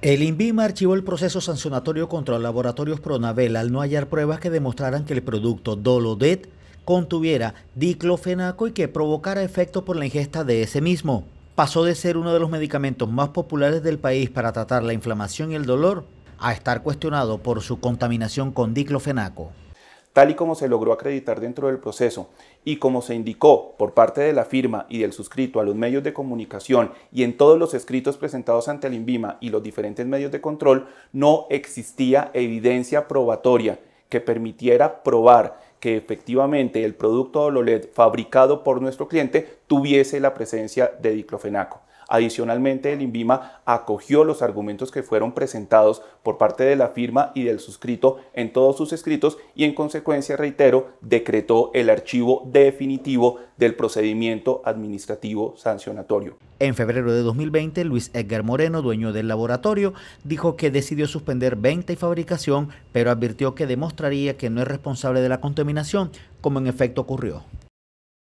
El INVIMA archivó el proceso sancionatorio contra laboratorios Pronavel al no hallar pruebas que demostraran que el producto Dolodet contuviera diclofenaco y que provocara efecto por la ingesta de ese mismo. Pasó de ser uno de los medicamentos más populares del país para tratar la inflamación y el dolor a estar cuestionado por su contaminación con diclofenaco tal y como se logró acreditar dentro del proceso y como se indicó por parte de la firma y del suscrito a los medios de comunicación y en todos los escritos presentados ante el INVIMA y los diferentes medios de control, no existía evidencia probatoria que permitiera probar que efectivamente el producto OLED fabricado por nuestro cliente tuviese la presencia de diclofenaco. Adicionalmente, el INVIMA acogió los argumentos que fueron presentados por parte de la firma y del suscrito en todos sus escritos y en consecuencia, reitero, decretó el archivo definitivo del procedimiento administrativo sancionatorio. En febrero de 2020, Luis Edgar Moreno, dueño del laboratorio, dijo que decidió suspender venta y fabricación, pero advirtió que demostraría que no es responsable de la contaminación, como en efecto ocurrió.